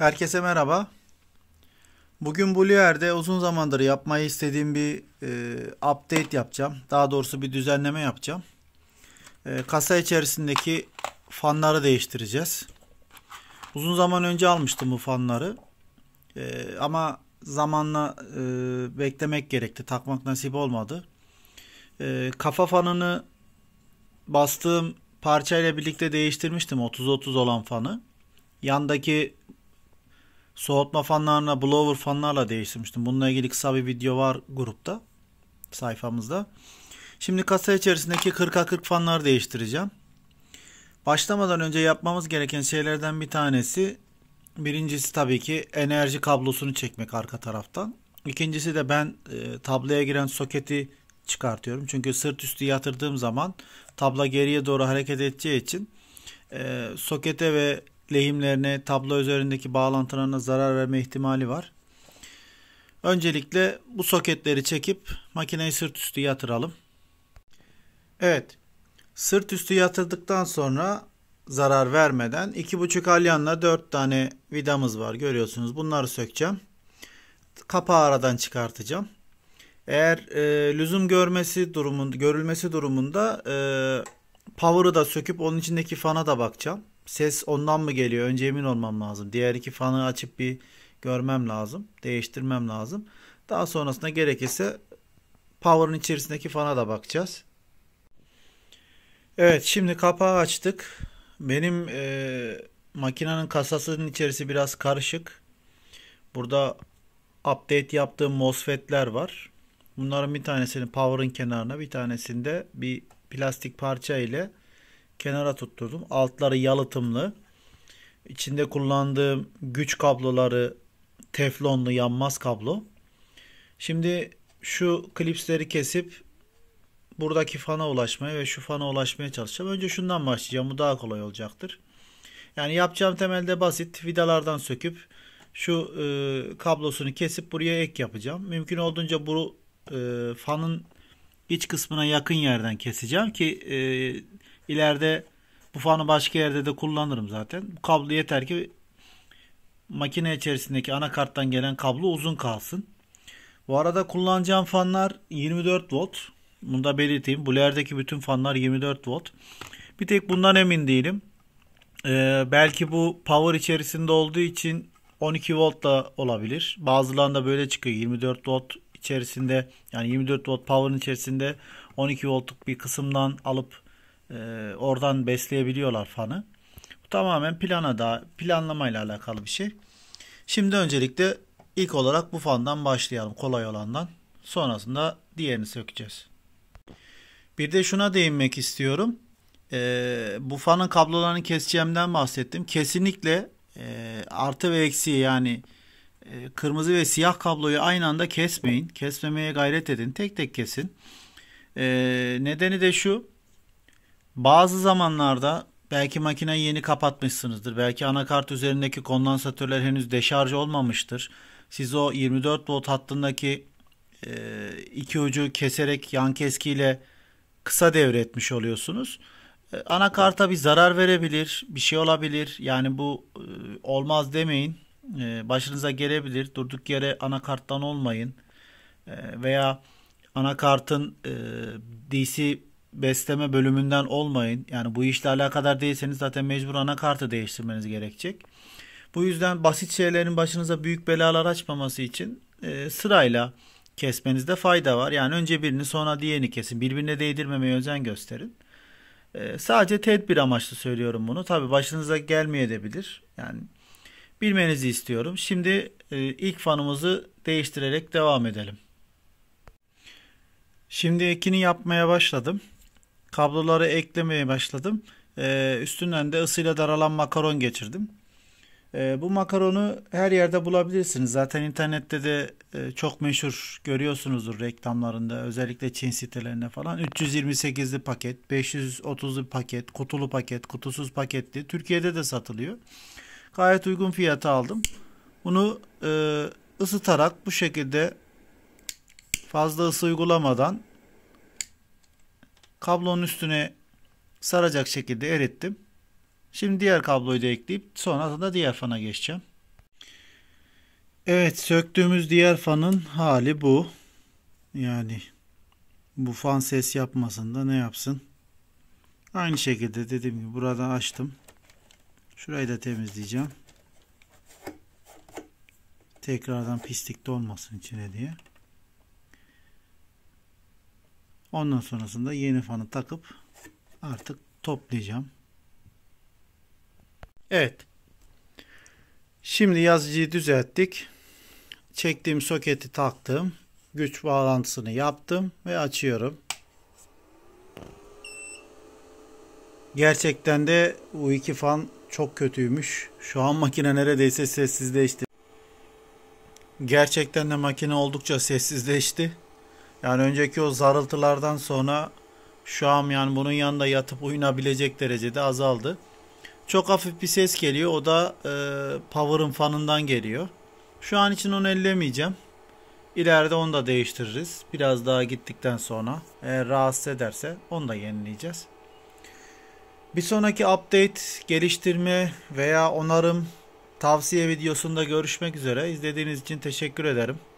Herkese merhaba. Bugün Blueair'de uzun zamandır yapmayı istediğim bir e, update yapacağım. Daha doğrusu bir düzenleme yapacağım. E, kasa içerisindeki fanları değiştireceğiz. Uzun zaman önce almıştım bu fanları. E, ama zamanla e, beklemek gerekti. Takmak nasip olmadı. E, kafa fanını bastığım parçayla birlikte değiştirmiştim. 30-30 olan fanı. Yandaki soğutma fanlarına blower fanlarla değiştirmiştim. Bununla ilgili kısa bir video var grupta sayfamızda. Şimdi kasa içerisindeki 40'a 40 fanları değiştireceğim. Başlamadan önce yapmamız gereken şeylerden bir tanesi birincisi tabii ki enerji kablosunu çekmek arka taraftan. İkincisi de ben e, tabloya giren soketi çıkartıyorum. Çünkü sırt üstü yatırdığım zaman tabla geriye doğru hareket edeceği için e, sokete ve lehimlerine, tablo üzerindeki bağlantılarına zarar verme ihtimali var. Öncelikle bu soketleri çekip makineyi sırt üstü yatıralım. Evet. Sırt üstü yatırdıktan sonra zarar vermeden 2,5 alyanla 4 tane vidamız var görüyorsunuz. Bunları sökeceğim. Kapağı aradan çıkartacağım. Eğer e, lüzum görmesi durumunda, görülmesi durumunda e, power'ı da söküp onun içindeki fana da bakacağım ses ondan mı geliyor? Önce emin olmam lazım. Diğer iki fanı açıp bir görmem lazım. Değiştirmem lazım. Daha sonrasında gerekirse power'ın içerisindeki fana da bakacağız. Evet şimdi kapağı açtık. Benim e, makinenin kasasının içerisi biraz karışık. Burada update yaptığım MOSFET'ler var. Bunların bir tanesini power'ın kenarına bir tanesinde bir plastik parça ile kenara tutturdum. Altları yalıtımlı. İçinde kullandığım güç kabloları teflonlu yanmaz kablo. Şimdi şu klipsleri kesip buradaki fana ulaşmaya ve şu fana ulaşmaya çalışacağım. Önce şundan başlayacağım. Bu daha kolay olacaktır. Yani yapacağım temelde basit. Vidalardan söküp şu e, kablosunu kesip buraya ek yapacağım. Mümkün olduğunca bu e, fanın iç kısmına yakın yerden keseceğim ki e, İleride bu fanı başka yerde de kullanırım zaten. Bu kablo yeter ki makine içerisindeki anakarttan gelen kablo uzun kalsın. Bu arada kullanacağım fanlar 24 volt. Bunu da belirteyim. Buler'deki bütün fanlar 24 volt. Bir tek bundan emin değilim. Ee, belki bu power içerisinde olduğu için 12 volt da olabilir. Bazılarında böyle çıkıyor. 24 volt içerisinde yani 24 volt power'ın içerisinde 12 voltluk bir kısımdan alıp e, oradan besleyebiliyorlar fanı. Bu tamamen plana da planlamayla alakalı bir şey. Şimdi öncelikle ilk olarak bu fandan başlayalım kolay olandan. Sonrasında diğerini sökeceğiz. Bir de şuna değinmek istiyorum. E, bu fanın kablolarını keseceğimden bahsettim. Kesinlikle e, artı ve eksiği yani e, kırmızı ve siyah kabloyu aynı anda kesmeyin. Kesmemeye gayret edin. Tek tek kesin. E, nedeni de şu. Bazı zamanlarda belki makineyi yeni kapatmışsınızdır. Belki anakart üzerindeki kondansatörler henüz deşarj olmamıştır. Siz o 24 volt hattındaki e, iki ucu keserek yan keskiyle kısa devretmiş oluyorsunuz. E, anakarta bir zarar verebilir, bir şey olabilir. Yani bu e, olmaz demeyin. E, başınıza gelebilir. Durduk yere anakarttan olmayın. E, veya anakartın e, DC besleme bölümünden olmayın. Yani bu işle alakadar değilseniz zaten mecbur ana kartı değiştirmeniz gerekecek. Bu yüzden basit şeylerin başınıza büyük belalar açmaması için e, sırayla kesmenizde fayda var. Yani önce birini sonra diğerini kesin. Birbirine değdirmemeye özen gösterin. E, sadece tedbir amaçlı söylüyorum bunu. Tabi başınıza gelmeyebilir. Yani bilmenizi istiyorum. Şimdi e, ilk fanımızı değiştirerek devam edelim. Şimdi ekini yapmaya başladım kabloları eklemeye başladım. Ee, üstünden de ısıyla daralan makaron geçirdim. Ee, bu makaronu her yerde bulabilirsiniz. Zaten internette de e, çok meşhur görüyorsunuzdur reklamlarında özellikle Çin sitelerinde falan. 328'li paket, 530'lu paket, kutulu paket, kutusuz paketli. Türkiye'de de satılıyor. Gayet uygun fiyata aldım. Bunu e, ısıtarak bu şekilde fazla ısı uygulamadan Kablonun üstüne saracak şekilde erittim. Şimdi diğer kabloyu da ekleyip sonra da diğer fana geçeceğim. Evet söktüğümüz diğer fanın hali bu. Yani bu fan ses yapmasında ne yapsın. Aynı şekilde dediğim gibi buradan açtım. Şurayı da temizleyeceğim. Tekrardan pislik de olmasın içine diye. Ondan sonrasında yeni fanı takıp artık toplayacağım. Evet. Şimdi yazıcıyı düzelttik. Çektiğim soketi taktım. Güç bağlantısını yaptım ve açıyorum. Gerçekten de bu iki fan çok kötüymüş. Şu an makine neredeyse sessizleşti. Gerçekten de makine oldukça sessizleşti. Yani önceki o zarıltılardan sonra şu an yani bunun yanında yatıp uyunabilecek derecede azaldı. Çok hafif bir ses geliyor. O da e, power'ın fanından geliyor. Şu an için onu ellemeyeceğim. İleride onu da değiştiririz. Biraz daha gittikten sonra eğer rahatsız ederse onu da yenileyeceğiz. Bir sonraki update, geliştirme veya onarım tavsiye videosunda görüşmek üzere. İzlediğiniz için teşekkür ederim.